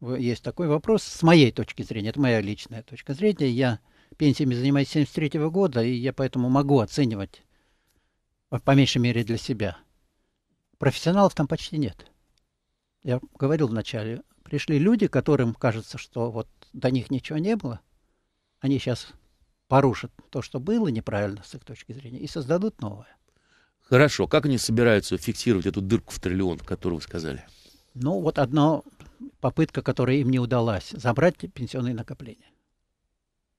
есть такой вопрос с моей точки зрения. Это моя личная точка зрения. Я пенсиями занимаюсь с 73 -го года, и я поэтому могу оценивать, по меньшей мере, для себя. Профессионалов там почти нет. Я говорил вначале, пришли люди, которым кажется, что вот до них ничего не было. Они сейчас порушат то, что было неправильно с их точки зрения, и создадут новое. Хорошо, как они собираются фиксировать эту дырку в триллион, которую вы сказали? Ну, вот одна попытка, которая им не удалась, забрать пенсионные накопления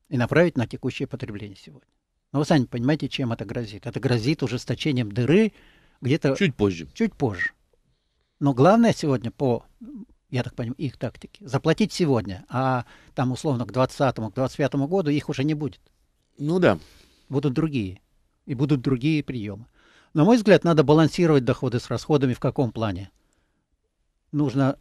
и направить на текущее потребление сегодня. Но ну, вы сами понимаете, чем это грозит. Это грозит ужесточением дыры где-то... Чуть позже. Чуть позже. Но главное сегодня по, я так понимаю, их тактике, заплатить сегодня, а там условно к 20-му, к 25-му году их уже не будет. Ну да. Будут другие. И будут другие приемы. На мой взгляд, надо балансировать доходы с расходами в каком плане? Нужно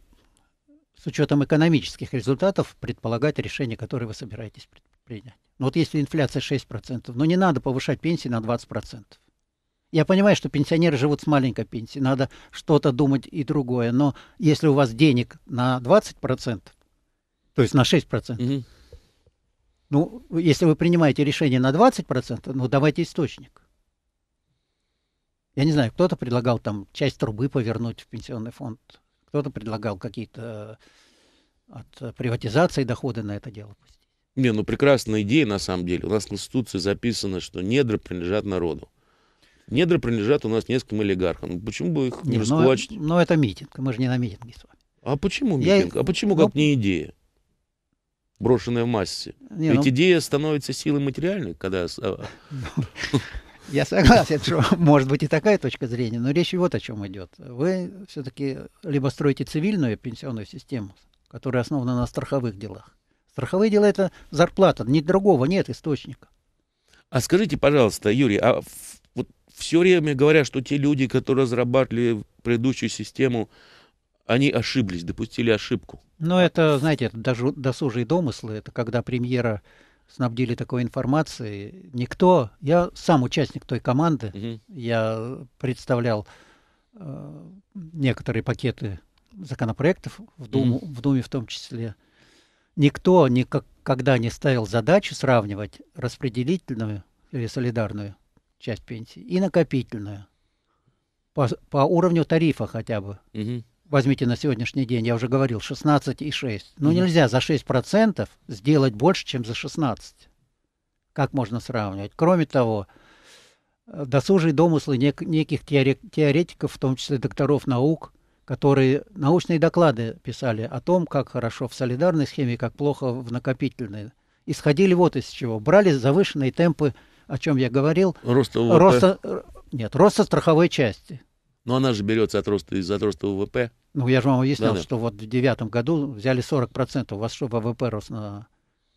с учетом экономических результатов предполагать решение, которое вы собираетесь принять. Ну, вот если инфляция 6%, но ну, не надо повышать пенсии на 20%. Я понимаю, что пенсионеры живут с маленькой пенсией, надо что-то думать и другое, но если у вас денег на 20%, то есть на 6%, угу. ну, если вы принимаете решение на 20%, ну, давайте источник. Я не знаю, кто-то предлагал там часть трубы повернуть в пенсионный фонд, кто-то предлагал какие-то э, от э, приватизации доходы на это дело пустить. Не, ну прекрасная идея на самом деле. У нас в Конституции записано, что недра принадлежат народу. Недра принадлежат у нас нескольким олигархам. Ну, почему бы их не, не ну, раскулачить? Но, ну, это митинг, мы же не на митинге с вами. А почему митинг? Я... А почему как ну... не идея? Брошенная в массе. Не, Ведь ну... идея становится силой материальной, когда... А, Я согласен, что может быть и такая точка зрения, но речь вот о чем идет. Вы все-таки либо строите цивильную пенсионную систему, которая основана на страховых делах. Страховые дела – это зарплата, ни другого нет источника. А скажите, пожалуйста, Юрий, а вот все время говорят, что те люди, которые разрабатывали предыдущую систему, они ошиблись, допустили ошибку. Ну, это, знаете, это даже досужие домыслы. Это когда премьера снабдили такой информацией. Никто, я сам участник той команды, угу. я представлял э, некоторые пакеты законопроектов в Думу, угу. в Думе в том числе. Никто никогда не ставил задачу сравнивать распределительную или солидарную часть пенсии и накопительную по, по уровню тарифа хотя бы. Угу возьмите на сегодняшний день, я уже говорил, 16,6. Ну, mm-hmm. нельзя за 6% сделать больше, чем за 16. Как можно сравнивать? Кроме того, э, досужие домыслы нек- неких теоретиков, в том числе докторов наук, которые научные доклады писали о том, как хорошо в солидарной схеме, как плохо в накопительной. Исходили вот из чего. Брали завышенные темпы, о чем я говорил. роста, роста э, Нет, роста страховой части. Но она же берется от роста, из от роста ВВП. Ну, я же вам объяснял, да, да. что вот в девятом году взяли 40%. У вас что, ВВП рос на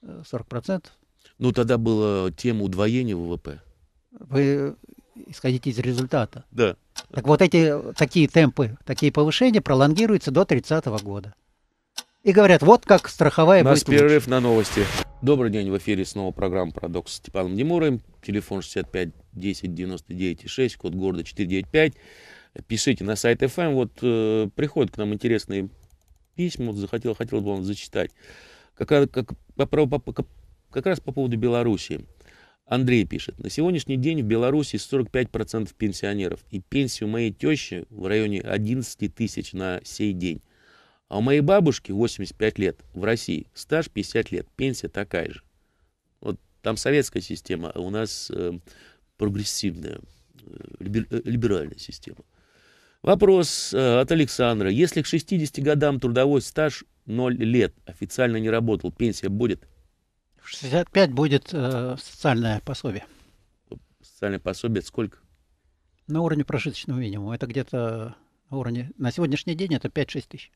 40%? Э, ну, тогда была тема удвоения ВВП. Вы исходите из результата. Да. Так вот эти такие темпы, такие повышения пролонгируются до 30 -го года. И говорят, вот как страховая У нас будет перерыв лучше. на новости. Добрый день, в эфире снова программа «Парадокс» с Степаном Демуровым. Телефон 65 10 99 6, код города 495 пишите на сайт FM. Вот э, приходят к нам интересные письма, вот захотел, хотел бы вам зачитать. Как, как, по, по, по, как раз по поводу Белоруссии. Андрей пишет, на сегодняшний день в Беларуси 45% пенсионеров, и пенсию моей тещи в районе 11 тысяч на сей день. А у моей бабушки 85 лет в России, стаж 50 лет, пенсия такая же. Вот там советская система, а у нас э, прогрессивная, э, либер, э, либеральная система. Вопрос э, от Александра. Если к 60 годам трудовой стаж 0 лет, официально не работал, пенсия будет? В 65 будет э, социальное пособие. Социальное пособие сколько? На уровне прожиточного минимума. Это где-то на уровне... На сегодняшний день это 5-6 тысяч.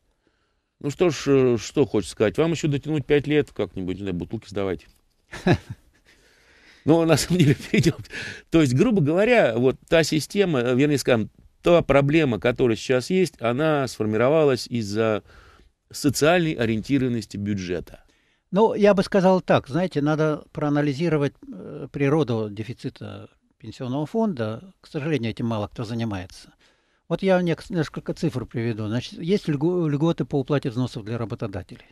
Ну что ж, э, что хочется сказать. Вам еще дотянуть 5 лет как-нибудь, не бутылки сдавать? Но ну, на самом деле перейдем. То есть, грубо говоря, вот та система, э, вернее, скажем, та проблема, которая сейчас есть, она сформировалась из-за социальной ориентированности бюджета. Ну, я бы сказал так, знаете, надо проанализировать э, природу дефицита пенсионного фонда. К сожалению, этим мало кто занимается. Вот я несколько цифр приведу. Значит, есть льготы по уплате взносов для работодателей.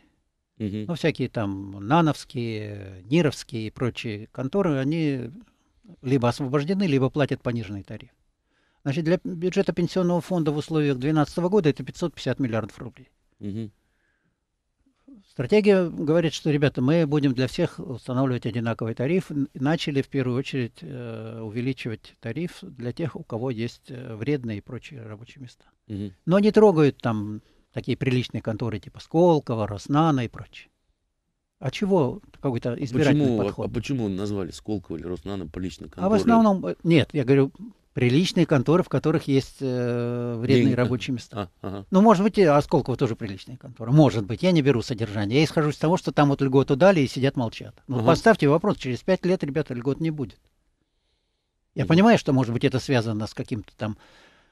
Угу. Ну, всякие там нановские, нировские и прочие конторы, они либо освобождены, либо платят пониженный тариф. Значит, для бюджета пенсионного фонда в условиях 2012 года это 550 миллиардов рублей. Угу. Стратегия говорит, что, ребята, мы будем для всех устанавливать одинаковый тариф. Начали в первую очередь э, увеличивать тариф для тех, у кого есть э, вредные и прочие рабочие места. Угу. Но не трогают там такие приличные конторы типа Сколково, Роснана и прочее. А чего какой-то избирательный почему, а подход? А почему назвали Сколково или Роснана приличной конторой? А в основном, э, нет, я говорю, Приличные конторы, в которых есть э, вредные Деньги. рабочие места. А, ага. Ну, может быть, и Осколково тоже приличная контора. Может быть, я не беру содержание. Я исхожу из того, что там вот льготу дали и сидят молчат. Ну, ага. поставьте вопрос, через пять лет, ребята, льгот не будет. Я ага. понимаю, что, может быть, это связано с каким-то там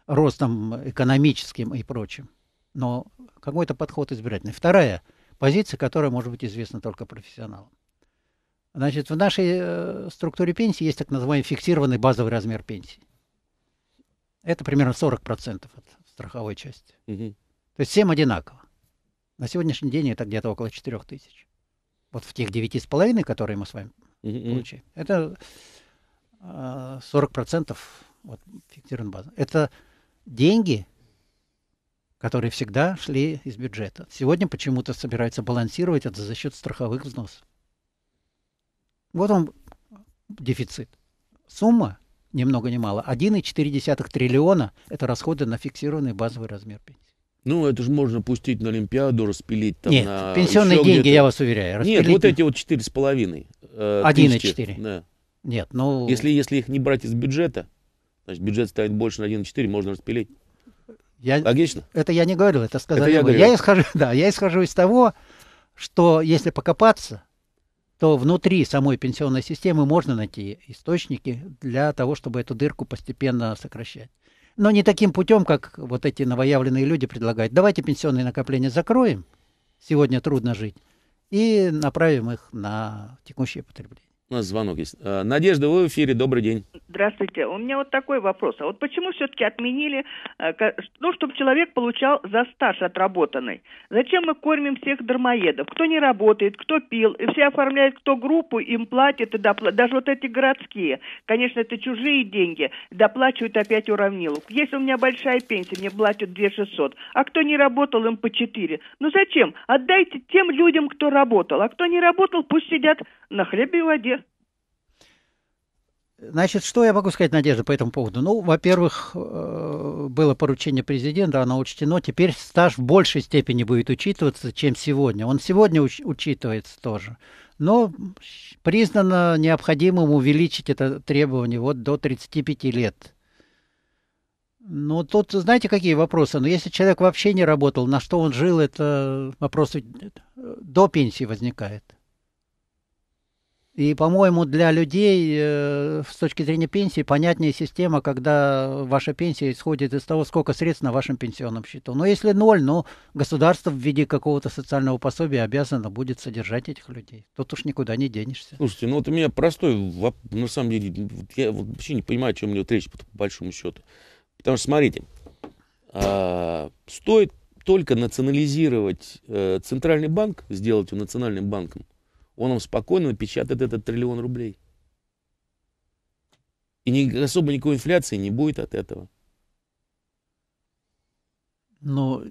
ростом экономическим и прочим. Но какой-то подход избирательный. Вторая позиция, которая может быть известна только профессионалам. Значит, в нашей э, структуре пенсии есть так называемый фиксированный базовый размер пенсии. Это примерно 40% от страховой части. Угу. То есть всем одинаково. На сегодняшний день это где-то около 4 тысяч. Вот в тех 9,5, которые мы с вами угу. получили, это 40% а, вот, фиксирован база. Это деньги, которые всегда шли из бюджета. Сегодня почему-то собирается балансировать это за счет страховых взносов. Вот он дефицит. Сумма ни много ни мало. 1,4 триллиона – это расходы на фиксированный базовый размер пенсии. Ну, это же можно пустить на Олимпиаду, распилить там Нет, на... пенсионные деньги, я вас уверяю. Распилить... Нет, вот эти вот 4,5. Э, 1,4. Да. Нет, ну... Если, если их не брать из бюджета, значит, бюджет станет больше на 1,4, можно распилить. Я... Логично? Это я не говорил, это сказал. это я, я исхожу, Да, я исхожу из того, что если покопаться, то внутри самой пенсионной системы можно найти источники для того, чтобы эту дырку постепенно сокращать. Но не таким путем, как вот эти новоявленные люди предлагают. Давайте пенсионные накопления закроем, сегодня трудно жить, и направим их на текущее потребление. У нас звонок есть. А, Надежда, вы в эфире, добрый день. Здравствуйте. У меня вот такой вопрос. А вот почему все-таки отменили, э, ну, чтобы человек получал за стаж отработанный? Зачем мы кормим всех дармоедов? Кто не работает, кто пил, и все оформляют, кто группу, им платят, и допла... даже вот эти городские. Конечно, это чужие деньги, доплачивают опять уравнилу. Если у меня большая пенсия, мне платят 2 600, а кто не работал, им по 4. Ну зачем? Отдайте тем людям, кто работал, а кто не работал, пусть сидят на хлебе и воде. Значит, что я могу сказать, Надежда, по этому поводу? Ну, во-первых, э, было поручение президента, оно учтено. Теперь стаж в большей степени будет учитываться, чем сегодня. Он сегодня уч учитывается тоже. Но признано необходимым увеличить это требование вот до 35 лет. Ну, тут, знаете, какие вопросы? Но ну, если человек вообще не работал, на что он жил, это вопрос э, до пенсии возникает. И, по-моему, для людей э, с точки зрения пенсии понятнее система, когда ваша пенсия исходит из того, сколько средств на вашем пенсионном счету. Но если ноль, ну, государство в виде какого-то социального пособия обязано будет содержать этих людей. Тут уж никуда не денешься. Слушайте, ну вот у меня простой, на самом деле, я вообще не понимаю, о чем мне вот речь, по большому счету. Потому что, смотрите, а, стоит только национализировать э, центральный банк, сделать его национальным банком, он вам спокойно напечатает этот триллион рублей. И ни, особо никакой инфляции не будет от этого. Ну,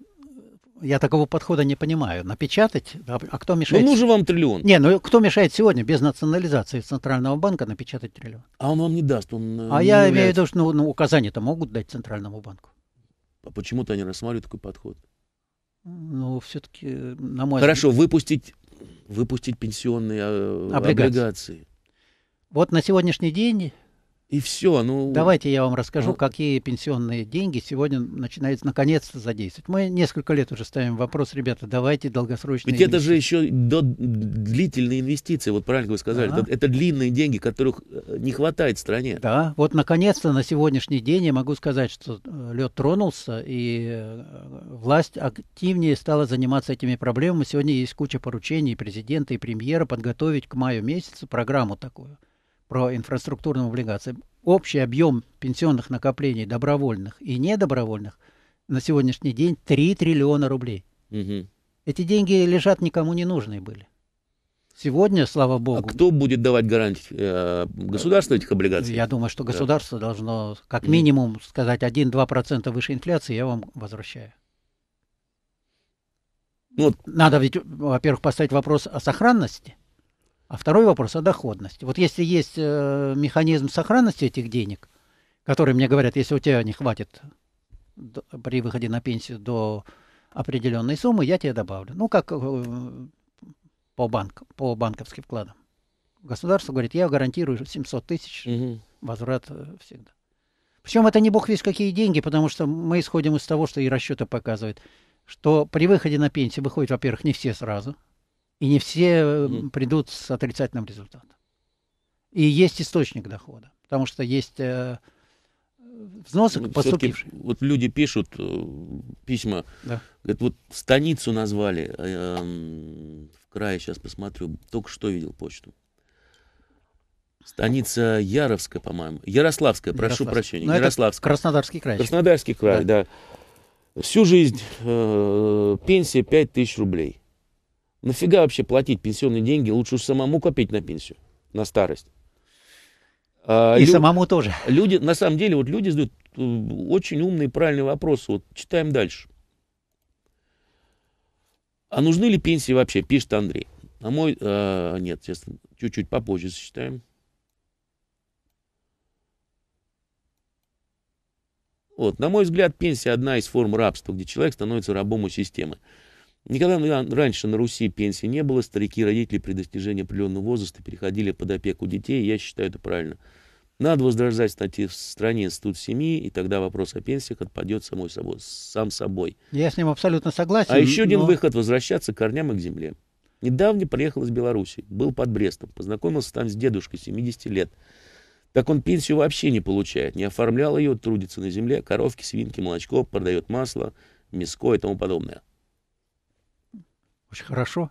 я такого подхода не понимаю. Напечатать? А, а кто мешает? Ну, нужен вам триллион. Не, ну кто мешает сегодня без национализации Центрального банка напечатать триллион? А он вам не даст. Он, э, а не я является. имею в виду, что ну, ну, указания-то могут дать Центральному банку. А почему-то они рассматривают такой подход? Ну, все-таки, на мой Хорошо, выпустить выпустить пенсионные э, облигации. облигации. Вот на сегодняшний день и все. Ну... Давайте я вам расскажу, ну... какие пенсионные деньги сегодня начинается наконец-то задействовать. Мы несколько лет уже ставим вопрос, ребята, давайте долгосрочные Ведь это же еще до... длительные инвестиции, вот правильно вы сказали. Да. Это, это длинные деньги, которых э, не хватает стране. Да, вот наконец-то на сегодняшний день я могу сказать, что э, лед тронулся, и э, власть активнее стала заниматься этими проблемами. Сегодня есть куча поручений президента и премьера подготовить к маю месяцу программу такую – про инфраструктурные облигации. Общий объем пенсионных накоплений добровольных и недобровольных на сегодняшний день 3 триллиона рублей. Угу. Эти деньги лежат никому не нужные были. Сегодня, слава а богу. А кто будет давать гарантии? Э, государству этих облигаций? Я думаю, что государство да. должно как минимум сказать 1-2% выше инфляции, я вам возвращаю. Ну вот. Надо ведь, во-первых, поставить вопрос о сохранности. А второй вопрос о доходности. Вот если есть э, механизм сохранности этих денег, которые мне говорят, если у тебя не хватит при выходе на пенсию до определенной суммы, я тебе добавлю. Ну, как э, по, банк, по банковским вкладам. Государство говорит, я гарантирую 700 тысяч возврат э, всегда. Причем это не бог весь какие деньги, потому что мы исходим из того, что и расчеты показывают, что при выходе на пенсию выходят, во-первых, не все сразу – и не все угу. придут с отрицательным результатом. И есть источник дохода, потому что есть э, взносы ну, поступившие. Вот люди пишут э, письма, да. говорят, вот станицу назвали, э, в крае сейчас посмотрю, только что видел почту. Станица Яровская, по-моему. Ярославская, прошу Ярославская. прощения. Но ну, Ярославская. Краснодарский край. Краснодарский край, да. да. Всю жизнь э, пенсия 5 тысяч рублей. Нафига вообще платить пенсионные деньги? Лучше самому копить на пенсию, на старость. А, и Лю... самому тоже. Люди, на самом деле, вот люди задают э, очень умные, правильные вопросы. Вот читаем дальше. А нужны ли пенсии вообще, пишет Андрей. А мой... А, нет, сейчас чуть-чуть попозже сочетаем. Вот, на мой взгляд, пенсия одна из форм рабства, где человек становится рабом у системы. Никогда раньше на Руси пенсии не было. Старики и родители при достижении определенного возраста переходили под опеку детей. Я считаю это правильно. Надо возрождать кстати, в стране институт семьи, и тогда вопрос о пенсиях отпадет самой собой, сам собой. Я с ним абсолютно согласен. А еще но... один выход – возвращаться к корням и к земле. Недавно приехал из Беларуси, был под Брестом, познакомился там с дедушкой 70 лет. Так он пенсию вообще не получает, не оформлял ее, трудится на земле, коровки, свинки, молочко, продает масло, мяско и тому подобное очень хорошо.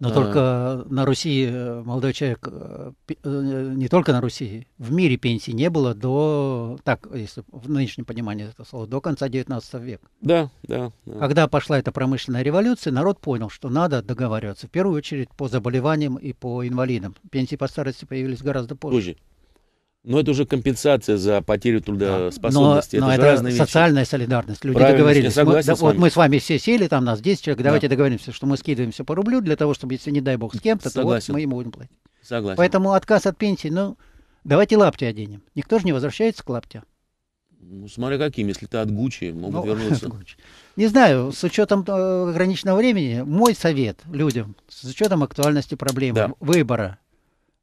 Но а. только на Руси э, молодой человек, э, э, не только на Руси, в мире пенсии не было до, так, если в нынешнем понимании этого слова, до конца 19 века. Да, да, да. Когда пошла эта промышленная революция, народ понял, что надо договариваться. В первую очередь по заболеваниям и по инвалидам. Пенсии по старости появились гораздо позже. позже. Но это уже компенсация за потерю трудоспособности. Но, это но это разные социальная вещи. солидарность. Люди Правильно, договорились. Я согласен мы, с вами. Вот мы с вами все сели, там нас 10 человек, давайте да. договоримся, что мы скидываемся по рублю для того, чтобы, если не дай бог, с кем-то, согласен. то вот мы ему будем платить. Согласен. Поэтому отказ от пенсии, ну, давайте лапти оденем. Никто же не возвращается к лаптям. Ну, смотря каким, если ты от Гуччи, могут ну, вернуться. Не знаю, с учетом э, ограниченного времени, мой совет людям, с учетом актуальности проблемы, выбора,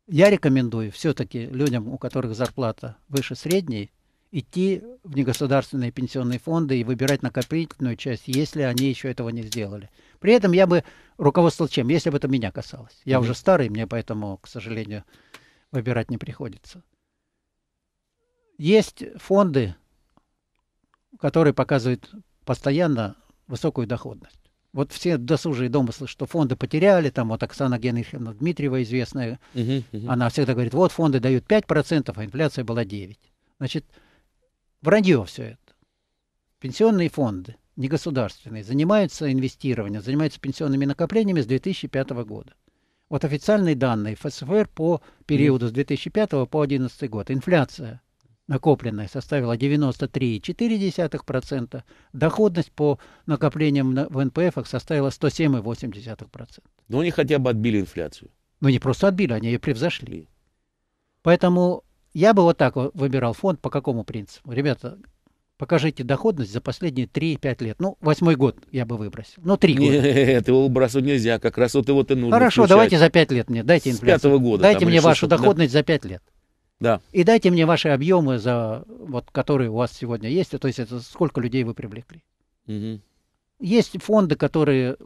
я рекомендую все-таки людям, у которых зарплата выше средней, идти в негосударственные пенсионные фонды и выбирать накопительную часть, если они еще этого не сделали. При этом я бы руководствовал чем? Если бы это меня касалось. Я mm-hmm. уже старый, мне поэтому, к сожалению, выбирать не приходится. Есть фонды, которые показывают постоянно высокую доходность вот все досужие домыслы, что фонды потеряли, там вот Оксана Генриховна Дмитриева известная, uh-huh, uh-huh. она всегда говорит, вот фонды дают 5%, а инфляция была 9%. Значит, вранье все это. Пенсионные фонды, не государственные, занимаются инвестированием, занимаются пенсионными накоплениями с 2005 года. Вот официальные данные ФСФР по периоду с 2005 по 2011 год. Инфляция накопленная составила 93,4%, доходность по накоплениям в НПФ составила 107,8%. Но они хотя бы отбили инфляцию. Ну не просто отбили, они ее превзошли. Поэтому я бы вот так выбирал фонд по какому принципу? Ребята, покажите доходность за последние 3-5 лет. Ну, восьмой год я бы выбросил. Ну, три года. Нет, его выбрасывать нельзя. Как раз вот его ты нужно Хорошо, включать. давайте за 5 лет мне. Дайте инфляцию. С пятого года. Дайте мне вашу доходность да. за 5 лет. Да. И дайте мне ваши объемы, за, вот, которые у вас сегодня есть. То есть это сколько людей вы привлекли. Угу. Есть фонды, которые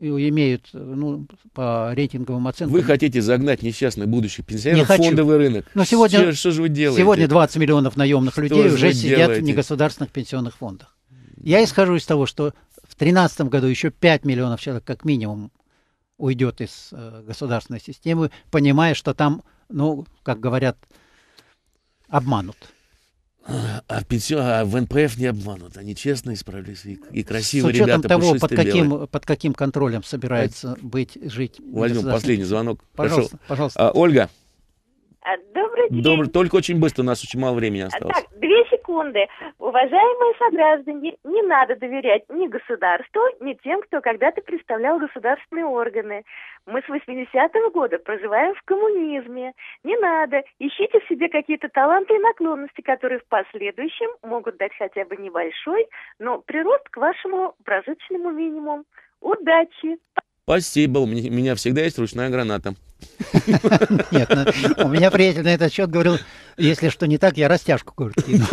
э, имеют ну, по рейтинговым оценкам. Вы хотите загнать несчастный будущий пенсионер в фондовый рынок. Но сегодня, что, что же вы делаете? Сегодня 20 миллионов наемных что людей уже сидят делаете? в негосударственных пенсионных фондах. Я исхожу из того, что в 2013 году еще 5 миллионов человек как минимум уйдет из э, государственной системы, понимая, что там ну, как говорят, обманут. А, пенсион, а в НПФ не обманут, они честно исправились и, и красивые ребята. С учетом ребята, того, под каким, под каким контролем собирается а, быть, жить. Возьмем последний звонок. Пожалуйста, пожалуйста. А, Ольга, а, добрый день. Добрый, только очень быстро, у нас очень мало времени а, осталось. Так, две секунды. Уважаемые сограждане, не надо доверять ни государству, ни тем, кто когда-то представлял государственные органы. Мы с 80-го года проживаем в коммунизме. Не надо. Ищите в себе какие-то таланты и наклонности, которые в последующем могут дать хотя бы небольшой, но прирост к вашему прожиточному минимуму. Удачи! Спасибо, у меня, всегда есть ручная граната. Нет, ну, у меня приятель на этот счет говорил, если что не так, я растяжку кину.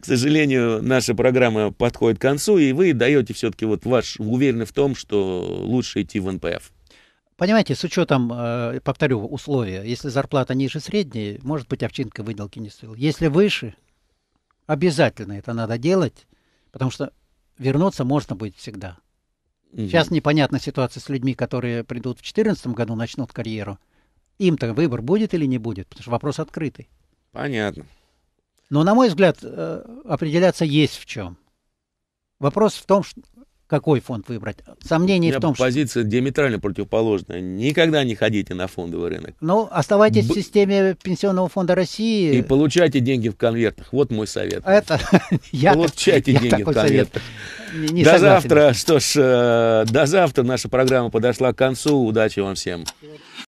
К сожалению, наша программа подходит к концу, и вы даете все-таки вот ваш, уверены в том, что лучше идти в НПФ. Понимаете, с учетом, э, повторю, условия, если зарплата ниже средней, может быть, овчинка выделки не стоила. Если выше, обязательно это надо делать, потому что вернуться можно будет всегда. Угу. Сейчас непонятна ситуация с людьми, которые придут в 2014 году, начнут карьеру. Им-то выбор будет или не будет, потому что вопрос открытый. Понятно. Но, на мой взгляд, э, определяться есть в чем. Вопрос в том, что какой фонд выбрать. Сомнений в том, что... позиция диаметрально противоположная. Никогда не ходите на фондовый рынок. Ну, оставайтесь Б... в системе Пенсионного фонда России. И получайте деньги в конвертах. Вот мой совет. Это... я получайте я деньги в конвертах. Не, не до согласен. завтра. Что ж, э, до завтра. Наша программа подошла к концу. Удачи вам всем.